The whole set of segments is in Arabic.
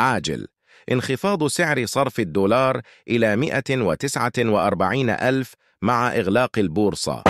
عاجل انخفاض سعر صرف الدولار إلى 149 ألف مع إغلاق البورصة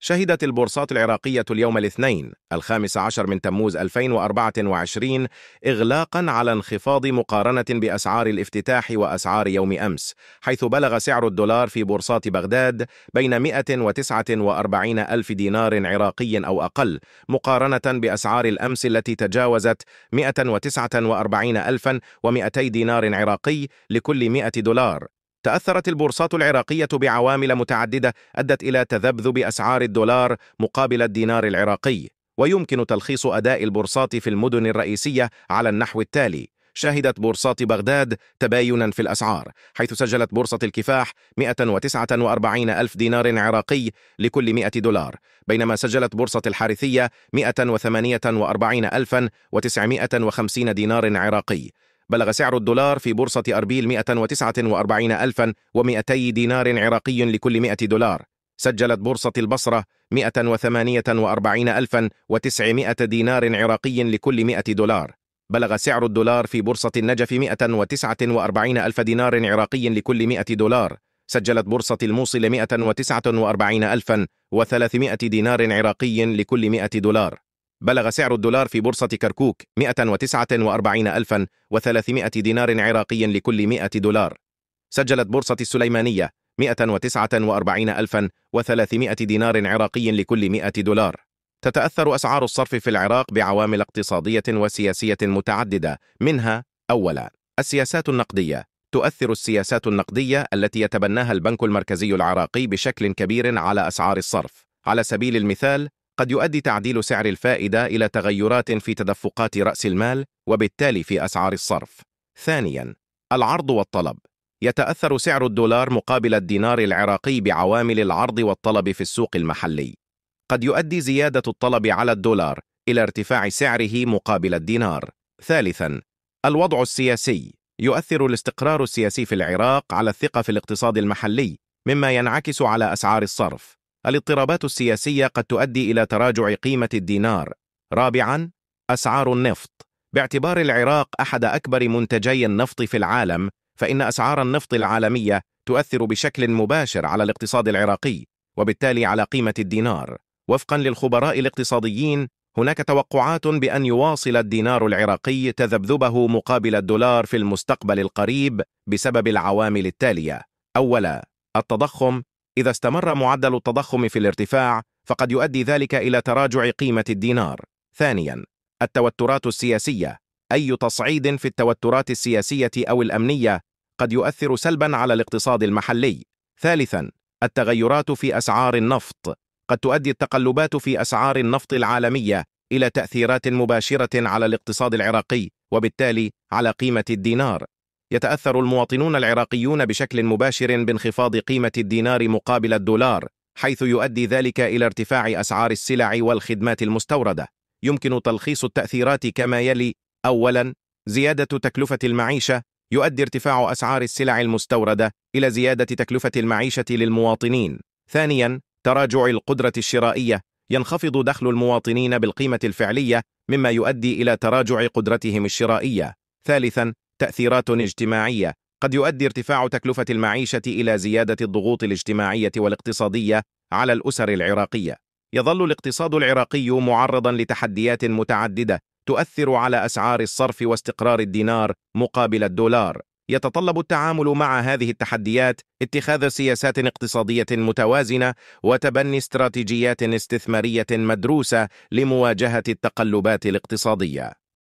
شهدت البورصات العراقية اليوم الاثنين الخامس عشر من تموز 2024 إغلاقا على انخفاض مقارنة بأسعار الافتتاح وأسعار يوم أمس حيث بلغ سعر الدولار في بورصات بغداد بين 149 ألف دينار عراقي أو أقل مقارنة بأسعار الأمس التي تجاوزت 149 ألفا و200 دينار عراقي لكل 100 دولار تأثرت البورصات العراقية بعوامل متعددة أدت إلى تذبذب أسعار الدولار مقابل الدينار العراقي ويمكن تلخيص أداء البورصات في المدن الرئيسية على النحو التالي شهدت بورصات بغداد تباينا في الأسعار حيث سجلت بورصة الكفاح 149 ألف دينار عراقي لكل 100 دولار بينما سجلت بورصة الحارثية 148 الفا و950 دينار عراقي بلغ سعر الدولار في بورصة أربيل 149200 دينار عراقي لكل 100 دولار سجلت بورصة البصرة 148900 دينار عراقي لكل 100 دولار بلغ سعر الدولار في بورصة النجف 149000 دينار عراقي لكل 100 دولار سجلت بورصة الموصل 149300 دينار عراقي لكل 100 دولار بلغ سعر الدولار في بورصة كركوك 149300 دينار عراقي لكل 100 دولار سجلت بورصة السليمانية 149300 دينار عراقي لكل 100 دولار تتأثر أسعار الصرف في العراق بعوامل اقتصادية وسياسية متعددة منها أولا السياسات النقدية تؤثر السياسات النقدية التي يتبناها البنك المركزي العراقي بشكل كبير على أسعار الصرف على سبيل المثال قد يؤدي تعديل سعر الفائدة إلى تغيرات في تدفقات رأس المال وبالتالي في أسعار الصرف. ثانياً، العرض والطلب. يتأثر سعر الدولار مقابل الدينار العراقي بعوامل العرض والطلب في السوق المحلي. قد يؤدي زيادة الطلب على الدولار إلى ارتفاع سعره مقابل الدينار. ثالثاً، الوضع السياسي. يؤثر الاستقرار السياسي في العراق على الثقة في الاقتصاد المحلي، مما ينعكس على أسعار الصرف. الاضطرابات السياسية قد تؤدي إلى تراجع قيمة الدينار. رابعاً، أسعار النفط. باعتبار العراق أحد أكبر منتجي النفط في العالم، فإن أسعار النفط العالمية تؤثر بشكل مباشر على الاقتصاد العراقي، وبالتالي على قيمة الدينار. وفقاً للخبراء الاقتصاديين، هناك توقعات بأن يواصل الدينار العراقي تذبذبه مقابل الدولار في المستقبل القريب بسبب العوامل التالية: أولاً، التضخم إذا استمر معدل التضخم في الارتفاع فقد يؤدي ذلك إلى تراجع قيمة الدينار ثانياً التوترات السياسية أي تصعيد في التوترات السياسية أو الأمنية قد يؤثر سلباً على الاقتصاد المحلي ثالثاً التغيرات في أسعار النفط قد تؤدي التقلبات في أسعار النفط العالمية إلى تأثيرات مباشرة على الاقتصاد العراقي وبالتالي على قيمة الدينار يتأثر المواطنون العراقيون بشكل مباشر بانخفاض قيمة الدينار مقابل الدولار حيث يؤدي ذلك إلى ارتفاع أسعار السلع والخدمات المستوردة يمكن تلخيص التأثيرات كما يلي أولاً زيادة تكلفة المعيشة يؤدي ارتفاع أسعار السلع المستوردة إلى زيادة تكلفة المعيشة للمواطنين ثانياً تراجع القدرة الشرائية ينخفض دخل المواطنين بالقيمة الفعلية مما يؤدي إلى تراجع قدرتهم الشرائية ثالثاً تأثيرات اجتماعية قد يؤدي ارتفاع تكلفة المعيشة إلى زيادة الضغوط الاجتماعية والاقتصادية على الأسر العراقية يظل الاقتصاد العراقي معرضا لتحديات متعددة تؤثر على أسعار الصرف واستقرار الدينار مقابل الدولار يتطلب التعامل مع هذه التحديات اتخاذ سياسات اقتصادية متوازنة وتبني استراتيجيات استثمارية مدروسة لمواجهة التقلبات الاقتصادية